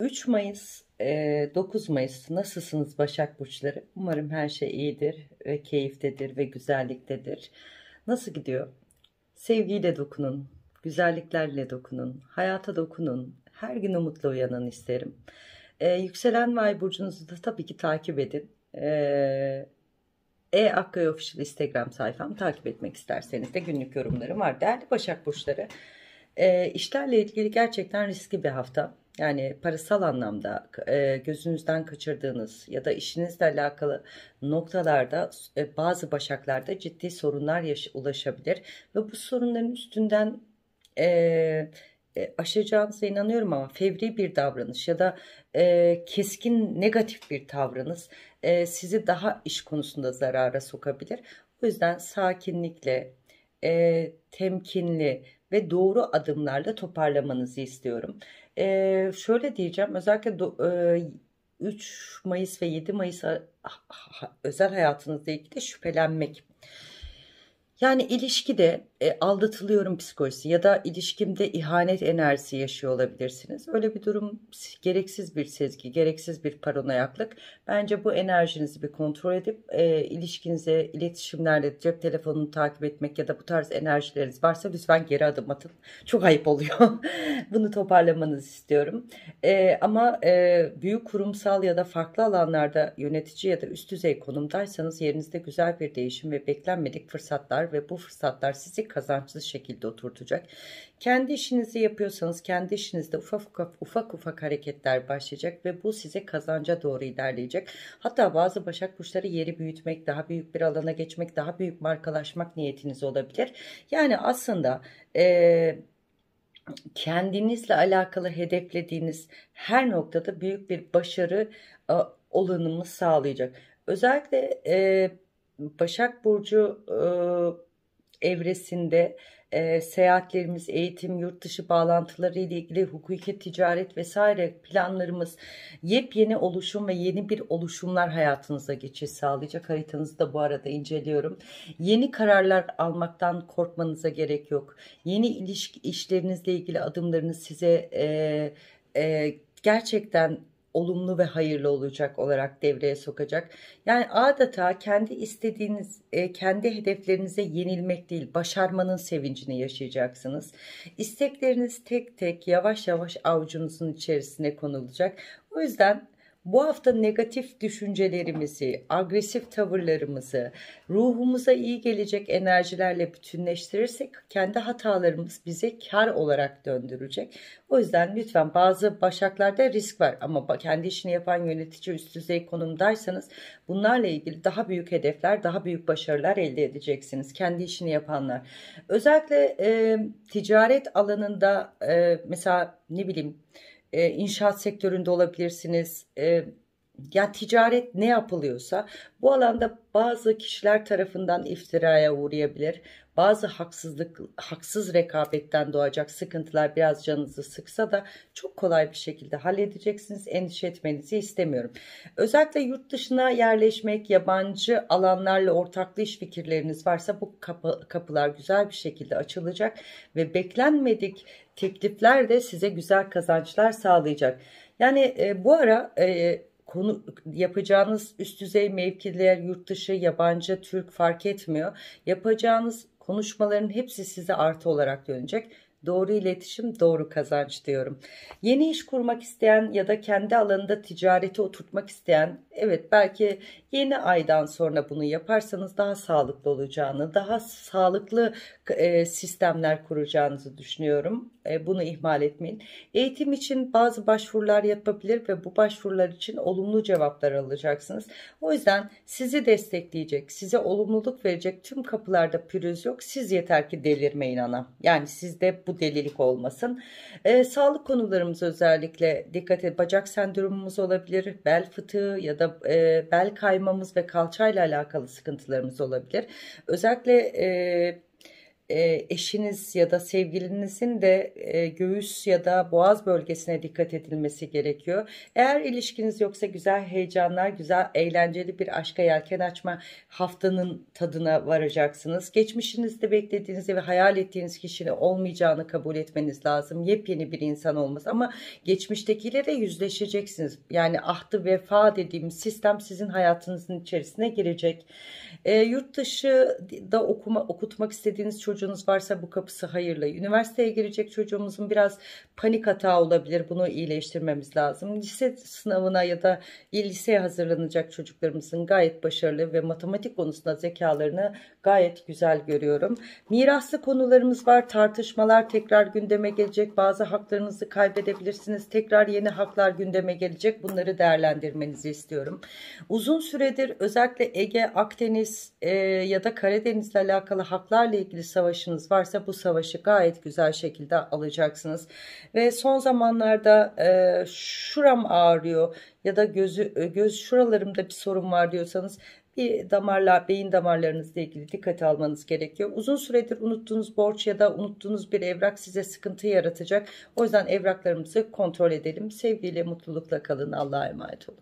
3 Mayıs, 9 e, Mayıs nasılsınız Başak Burçları? Umarım her şey iyidir ve keyiftedir ve güzelliktedir. Nasıl gidiyor? Sevgiyle dokunun, güzelliklerle dokunun, hayata dokunun, her gün umutla uyanın isterim. E, yükselen ve ay burcunuzu da tabii ki takip edin. E, e Akkay Official Instagram sayfam takip etmek isterseniz de günlük yorumlarım var. Değerli Başak Burçları, e, işlerle ilgili gerçekten riskli bir hafta yani parasal anlamda e, gözünüzden kaçırdığınız ya da işinizle alakalı noktalarda e, bazı başaklarda ciddi sorunlar ulaşabilir ve bu sorunların üstünden e, e, aşacağınıza inanıyorum ama fevri bir davranış ya da e, keskin negatif bir davranış e, sizi daha iş konusunda zarara sokabilir. O yüzden sakinlikle, e, temkinli, ve doğru adımlarla toparlamanızı istiyorum. Ee, şöyle diyeceğim özellikle do, e, 3 Mayıs ve 7 Mayıs özel hayatınızla ilgili şüphelenmek yani ilişkide e, aldatılıyorum psikolojisi ya da ilişkimde ihanet enerjisi yaşıyor olabilirsiniz. Öyle bir durum gereksiz bir sezgi, gereksiz bir paranoyaklık. Bence bu enerjinizi bir kontrol edip e, ilişkinize iletişimlerle cep telefonunu takip etmek ya da bu tarz enerjileriniz varsa lütfen geri adım atın. Çok ayıp oluyor. Bunu toparlamanızı istiyorum. E, ama e, büyük kurumsal ya da farklı alanlarda yönetici ya da üst düzey konumdaysanız yerinizde güzel bir değişim ve beklenmedik fırsatlar ve bu fırsatlar sizi kazançlı şekilde oturtacak. Kendi işinizi yapıyorsanız kendi işinizde ufak ufak, ufak ufak hareketler başlayacak ve bu size kazanca doğru ilerleyecek. Hatta bazı başak burçları yeri büyütmek, daha büyük bir alana geçmek, daha büyük markalaşmak niyetiniz olabilir. Yani aslında... Ee, kendinizle alakalı hedeflediğiniz her noktada büyük bir başarı olanımı sağlayacak. Özellikle e, Başak Burcu e, evresinde e, seyahatlerimiz, eğitim, yurt dışı bağlantıları ile ilgili hukuki ticaret vesaire planlarımız yepyeni oluşum ve yeni bir oluşumlar hayatınıza geçiş sağlayacak. Haritanızı da bu arada inceliyorum. Yeni kararlar almaktan korkmanıza gerek yok. Yeni ilişki işlerinizle ilgili adımlarınız size e, e, gerçekten olumlu ve hayırlı olacak olarak devreye sokacak. Yani adeta kendi istediğiniz, e, kendi hedeflerinize yenilmek değil, başarmanın sevincini yaşayacaksınız. İstekleriniz tek tek yavaş yavaş avucunuzun içerisine konulacak. O yüzden bu hafta negatif düşüncelerimizi, agresif tavırlarımızı, ruhumuza iyi gelecek enerjilerle bütünleştirirsek kendi hatalarımız bize kar olarak döndürecek. O yüzden lütfen bazı başaklarda risk var ama kendi işini yapan yönetici üst düzey konumdaysanız bunlarla ilgili daha büyük hedefler, daha büyük başarılar elde edeceksiniz. Kendi işini yapanlar. Özellikle e, ticaret alanında e, mesela ne bileyim e, inşaat sektöründe olabilirsiniz. E, yani ticaret ne yapılıyorsa bu alanda bazı kişiler tarafından iftiraya uğrayabilir. Bazı haksızlık, haksız rekabetten doğacak sıkıntılar biraz canınızı sıksa da çok kolay bir şekilde halledeceksiniz. Endişe etmenizi istemiyorum. Özellikle yurt dışına yerleşmek, yabancı alanlarla ortaklı iş fikirleriniz varsa bu kapı, kapılar güzel bir şekilde açılacak ve beklenmedik teklifler de size güzel kazançlar sağlayacak. Yani e, bu ara e, konu yapacağınız üst düzey mevkiler, yurt dışı, yabancı, Türk fark etmiyor. Yapacağınız konuşmaların hepsi size artı olarak dönecek. Doğru iletişim, doğru kazanç diyorum. Yeni iş kurmak isteyen ya da kendi alanında ticareti oturtmak isteyen, evet belki yeni aydan sonra bunu yaparsanız daha sağlıklı olacağını, daha sağlıklı e, sistemler kuracağınızı düşünüyorum. E, bunu ihmal etmeyin. Eğitim için bazı başvurular yapabilir ve bu başvurular için olumlu cevaplar alacaksınız. O yüzden sizi destekleyecek, size olumluluk verecek tüm kapılarda pürüz yok. Siz yeter ki delirmeyin ana. Yani sizde bu delilik olmasın. E, sağlık konularımız özellikle dikkat edin. Bacak sendromumuz olabilir, bel fıtığı ya da e, bel kaymamız ve kalçayla alakalı sıkıntılarımız olabilir. Özellikle e, e, eşiniz ya da sevgilinizin de e, göğüs ya da boğaz bölgesine dikkat edilmesi gerekiyor. Eğer ilişkiniz yoksa güzel heyecanlar, güzel eğlenceli bir aşka yelken açma haftanın tadına varacaksınız. Geçmişinizde beklediğiniz ve hayal ettiğiniz kişinin olmayacağını kabul etmeniz lazım. Yepyeni bir insan olması ama geçmiştekiyle de yüzleşeceksiniz. Yani ahtı vefa dediğimiz sistem sizin hayatınızın içerisine girecek. E, yurt dışı da okuma, okutmak istediğiniz çocuk çocuğunuz varsa bu kapısı hayırlı. Üniversiteye girecek çocuğumuzun biraz panik hata olabilir. Bunu iyileştirmemiz lazım. Lise sınavına ya da liseye hazırlanacak çocuklarımızın gayet başarılı ve matematik konusunda zekalarını gayet güzel görüyorum. Miraslı konularımız var. Tartışmalar tekrar gündeme gelecek. Bazı haklarınızı kaybedebilirsiniz. Tekrar yeni haklar gündeme gelecek. Bunları değerlendirmenizi istiyorum. Uzun süredir özellikle Ege, Akdeniz e, ya da Karadeniz'le alakalı haklarla ilgili savaş savaşınız varsa bu savaşı gayet güzel şekilde alacaksınız. Ve son zamanlarda e, şuram ağrıyor ya da gözü e, göz şuralarımda bir sorun var diyorsanız bir damarlar beyin damarlarınızla ilgili dikkate almanız gerekiyor. Uzun süredir unuttuğunuz borç ya da unuttuğunuz bir evrak size sıkıntı yaratacak. O yüzden evraklarımızı kontrol edelim. Sevgiyle, mutlulukla kalın. Allah'a emanet olun.